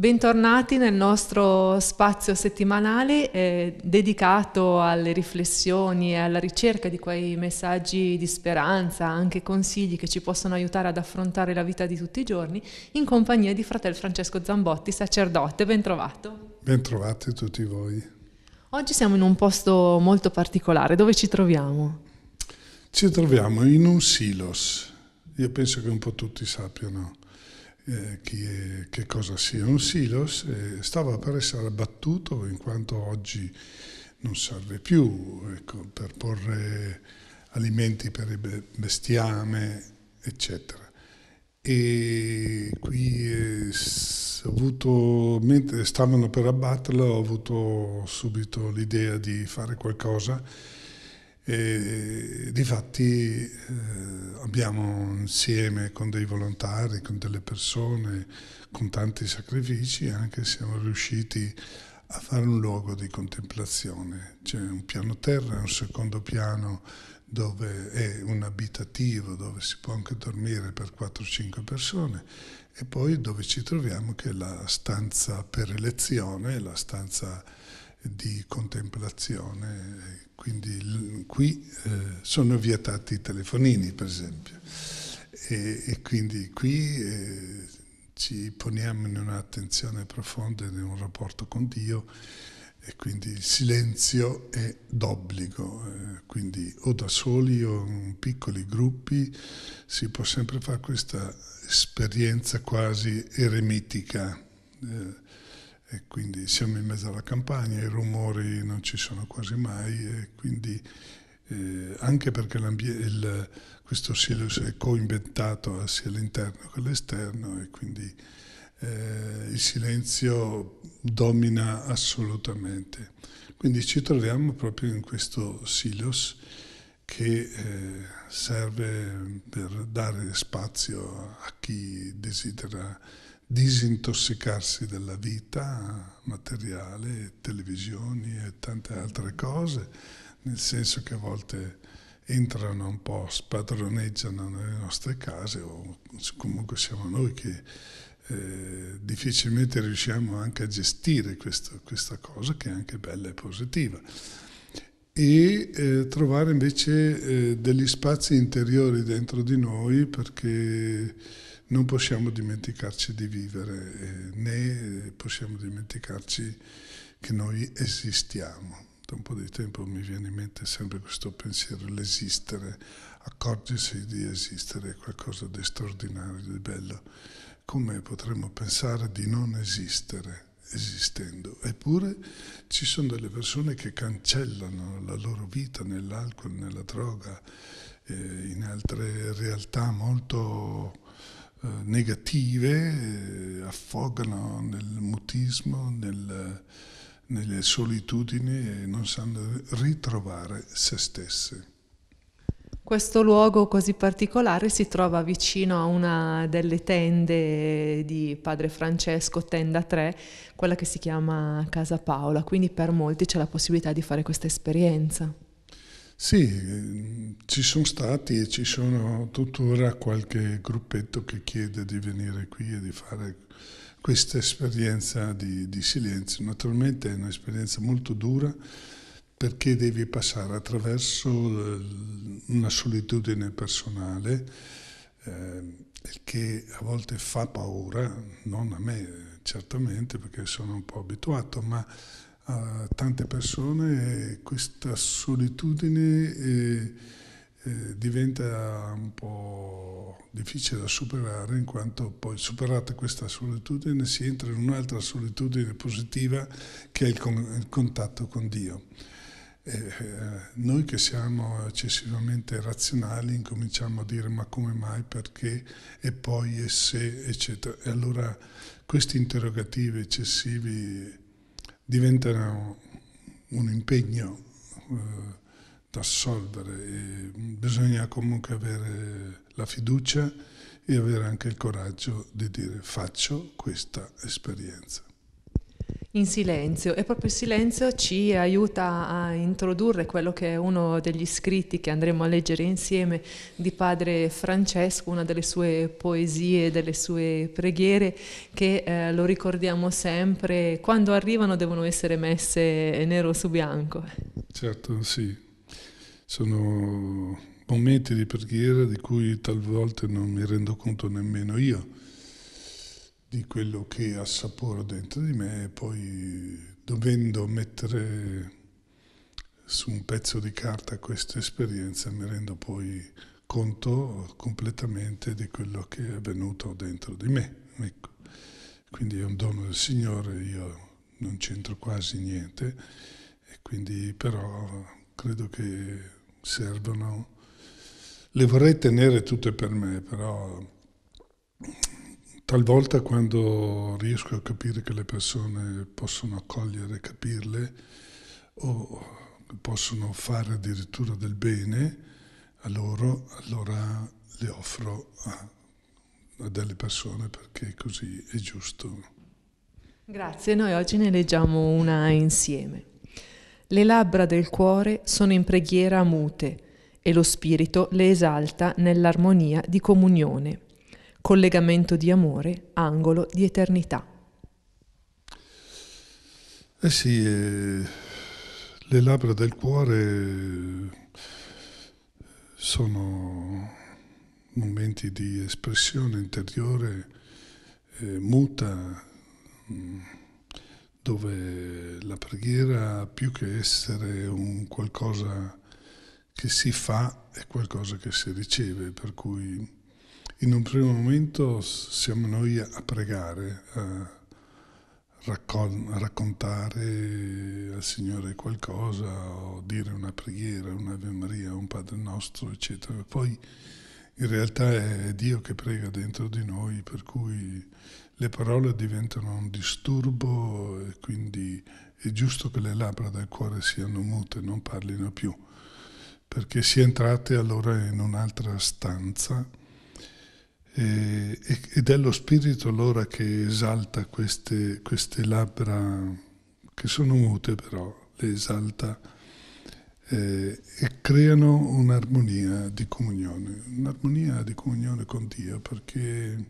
Bentornati nel nostro spazio settimanale eh, dedicato alle riflessioni e alla ricerca di quei messaggi di speranza, anche consigli che ci possono aiutare ad affrontare la vita di tutti i giorni, in compagnia di fratello Francesco Zambotti, sacerdote. Bentrovato. Bentrovati tutti voi. Oggi siamo in un posto molto particolare. Dove ci troviamo? Ci troviamo in un silos. Io penso che un po' tutti sappiano eh, che, che cosa sia un silos, eh, stava per essere abbattuto in quanto oggi non serve più ecco, per porre alimenti per il bestiame, eccetera. E qui eh, avuto, mentre stavano per abbatterlo, ho avuto subito l'idea di fare qualcosa e, eh, difatti eh, abbiamo insieme con dei volontari, con delle persone, con tanti sacrifici, anche siamo riusciti a fare un luogo di contemplazione. C'è un piano terra un secondo piano dove è un abitativo, dove si può anche dormire per 4-5 persone e poi dove ci troviamo che è la stanza per elezione, la stanza di contemplazione. Quindi qui eh, sono vietati i telefonini, per esempio. E, e quindi qui eh, ci poniamo in un'attenzione profonda e in un rapporto con Dio e quindi il silenzio è d'obbligo, eh, quindi o da soli o in piccoli gruppi si può sempre fare questa esperienza quasi eremitica. Eh, e quindi siamo in mezzo alla campagna, i rumori non ci sono quasi mai e quindi eh, anche perché il, questo silos è coinventato sia all'interno che all'esterno e quindi eh, il silenzio domina assolutamente. Quindi ci troviamo proprio in questo silos che eh, serve per dare spazio a chi desidera disintossicarsi della vita materiale, televisioni e tante altre cose, nel senso che a volte entrano un po', spadroneggiano nelle nostre case o comunque siamo noi che eh, difficilmente riusciamo anche a gestire questo, questa cosa che è anche bella e positiva e eh, trovare invece eh, degli spazi interiori dentro di noi perché non possiamo dimenticarci di vivere, eh, né possiamo dimenticarci che noi esistiamo. Da un po' di tempo mi viene in mente sempre questo pensiero, l'esistere, accorgersi di esistere è qualcosa di straordinario, di bello. Come potremmo pensare di non esistere esistendo? Eppure ci sono delle persone che cancellano la loro vita nell'alcol, nella droga, eh, in altre realtà molto eh, negative eh, affogano nel mutismo, nel, nelle solitudini e non sanno ritrovare se stesse. Questo luogo così particolare si trova vicino a una delle tende di Padre Francesco, tenda 3, quella che si chiama Casa Paola, quindi per molti c'è la possibilità di fare questa esperienza. Sì, ci sono stati e ci sono tuttora qualche gruppetto che chiede di venire qui e di fare questa esperienza di, di silenzio. Naturalmente è un'esperienza molto dura perché devi passare attraverso eh, una solitudine personale eh, che a volte fa paura, non a me certamente perché sono un po' abituato, ma a tante persone questa solitudine eh, eh, diventa un po' difficile da superare in quanto poi superata questa solitudine si entra in un'altra solitudine positiva che è il, con, il contatto con Dio. Eh, noi che siamo eccessivamente razionali incominciamo a dire ma come mai, perché e poi e se, eccetera. E allora questi interrogativi eccessivi diventano un impegno eh, da assolvere. bisogna comunque avere la fiducia e avere anche il coraggio di dire faccio questa esperienza in silenzio e proprio il silenzio ci aiuta a introdurre quello che è uno degli scritti che andremo a leggere insieme di padre Francesco, una delle sue poesie, delle sue preghiere che eh, lo ricordiamo sempre, quando arrivano devono essere messe nero su bianco. Certo, sì. Sono momenti di preghiera di cui talvolta non mi rendo conto nemmeno io di quello che assaporo dentro di me e poi dovendo mettere su un pezzo di carta questa esperienza mi rendo poi conto completamente di quello che è avvenuto dentro di me. Ecco. Quindi è un dono del Signore, io non c'entro quasi niente, e quindi però credo che servano, le vorrei tenere tutte per me, però Talvolta quando riesco a capire che le persone possono accogliere, capirle o possono fare addirittura del bene a loro, allora le offro a, a delle persone perché così è giusto. Grazie, noi oggi ne leggiamo una insieme. Le labbra del cuore sono in preghiera mute e lo spirito le esalta nell'armonia di comunione collegamento di amore, angolo di eternità. Eh sì, eh, le labbra del cuore sono momenti di espressione interiore eh, muta mm, dove la preghiera più che essere un qualcosa che si fa è qualcosa che si riceve, per cui in un primo momento siamo noi a pregare, a, raccon- a raccontare al Signore qualcosa o dire una preghiera, un'Ave Maria, un Padre nostro, eccetera. Poi in realtà è Dio che prega dentro di noi, per cui le parole diventano un disturbo e quindi è giusto che le labbra del cuore siano mute, non parlino più, perché si è entrate allora in un'altra stanza ed è lo spirito allora che esalta queste, queste labbra che sono mute però, le esalta eh, e creano un'armonia di comunione, un'armonia di comunione con Dio perché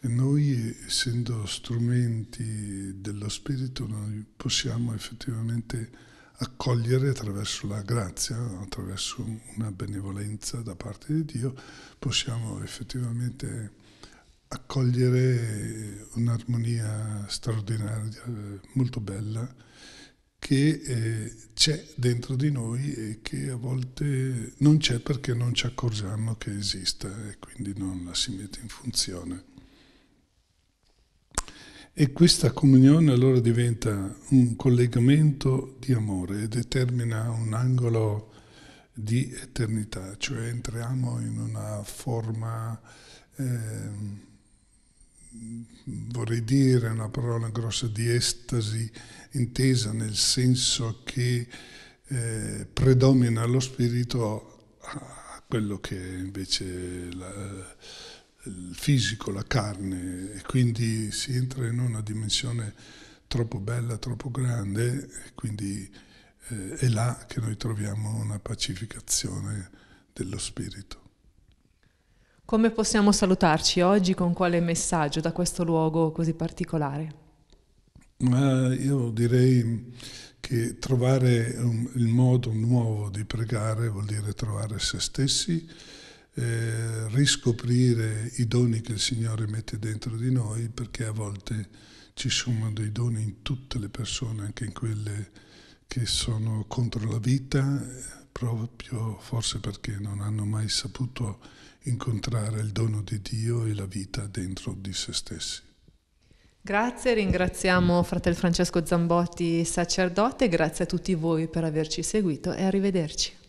noi essendo strumenti dello spirito noi possiamo effettivamente accogliere attraverso la grazia, attraverso una benevolenza da parte di Dio, possiamo effettivamente accogliere un'armonia straordinaria, molto bella, che eh, c'è dentro di noi e che a volte non c'è perché non ci accorgiamo che esista e quindi non la si mette in funzione. E questa comunione allora diventa un collegamento di amore e determina un angolo di eternità, cioè entriamo in una forma, eh, vorrei dire una parola grossa di estasi, intesa nel senso che eh, predomina lo spirito a quello che è invece la, il fisico, la carne, e quindi si entra in una dimensione troppo bella, troppo grande, e quindi eh, è là che noi troviamo una pacificazione dello spirito. Come possiamo salutarci oggi? Con quale messaggio da questo luogo così particolare? Ma io direi che trovare un, il modo nuovo di pregare vuol dire trovare se stessi, eh, riscoprire i doni che il Signore mette dentro di noi, perché a volte ci sono dei doni in tutte le persone, anche in quelle che sono contro la vita, proprio forse perché non hanno mai saputo incontrare il dono di Dio e la vita dentro di se stessi. Grazie, ringraziamo fratel Francesco Zambotti, sacerdote, grazie a tutti voi per averci seguito e arrivederci.